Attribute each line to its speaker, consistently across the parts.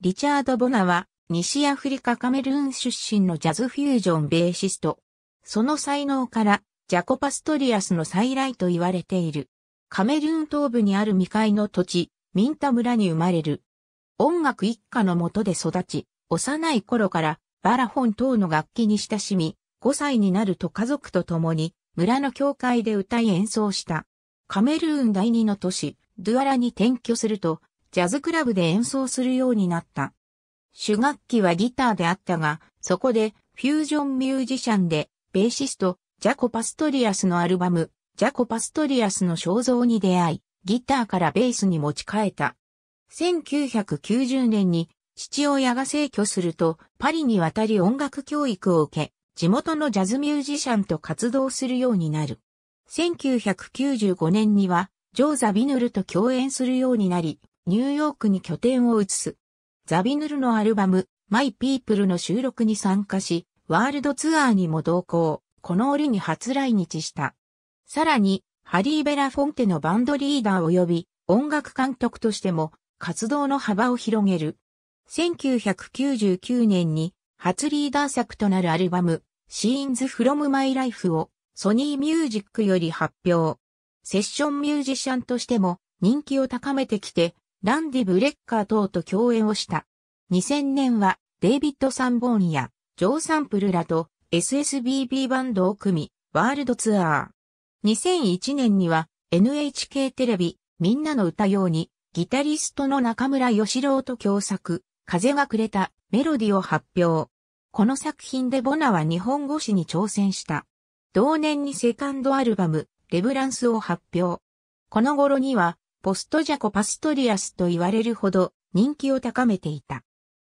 Speaker 1: リチャード・ボナは、西アフリカカメルーン出身のジャズフュージョンベーシスト。その才能から、ジャコパストリアスの再来と言われている。カメルーン東部にある未開の土地、ミンタ村に生まれる。音楽一家のもとで育ち、幼い頃からバラホン等の楽器に親しみ、5歳になると家族と共に村の教会で歌い演奏した。カメルーン第二の都市、ドゥアラに転居すると、ジャズクラブで演奏するようになった。主楽器はギターであったが、そこでフュージョンミュージシャンで、ベーシスト、ジャコ・パストリアスのアルバム、ジャコ・パストリアスの肖像に出会い、ギターからベースに持ち替えた。1990年に父親が逝去すると、パリに渡り音楽教育を受け、地元のジャズミュージシャンと活動するようになる。1995年には、ジョーザ・ビヌルと共演するようになり、ニューヨークに拠点を移す。ザビヌルのアルバム、マイ・ピープルの収録に参加し、ワールドツアーにも同行、この折に初来日した。さらに、ハリー・ベラ・フォンテのバンドリーダー及び音楽監督としても活動の幅を広げる。1999年に初リーダー作となるアルバム、Scenes from My Life をソニーミュージックより発表。セッションミュージシャンとしても人気を高めてきて、ランディ・ブレッカー等と共演をした。2000年はデイビッド・サンボーンやジョー・サンプルらと SSBB バンドを組み、ワールドツアー。2001年には NHK テレビ、みんなの歌ように、ギタリストの中村義郎と共作、風がくれたメロディを発表。この作品でボナは日本語詞に挑戦した。同年にセカンドアルバム、レブランスを発表。この頃には、ポストジャコパストリアスと言われるほど人気を高めていた。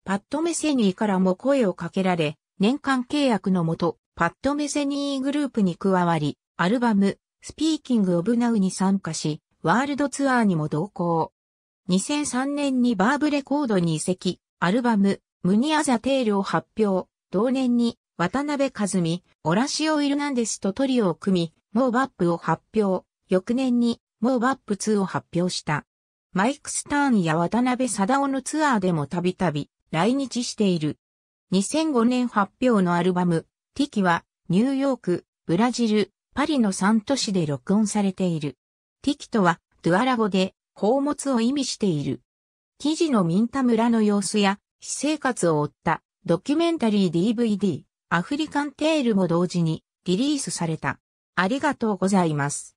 Speaker 1: パッドメセニーからも声をかけられ、年間契約のもと、パッドメセニーグループに加わり、アルバム、スピーキング・オブ・ナウに参加し、ワールドツアーにも同行。2003年にバーブレコードに移籍、アルバム、ムニアザ・テールを発表。同年に、渡辺和美、オラシオ・イルナンデスとトリオを組み、モーバップを発表。翌年に、モーバップ2を発表した。マイク・スターンや渡辺貞夫のツアーでもたびたび来日している。2005年発表のアルバム、ティキはニューヨーク、ブラジル、パリの3都市で録音されている。ティキとはドゥアラ語で宝物を意味している。記事のミンタ村の様子や私生活を追ったドキュメンタリー DVD アフリカンテールも同時にリリースされた。ありがとうございます。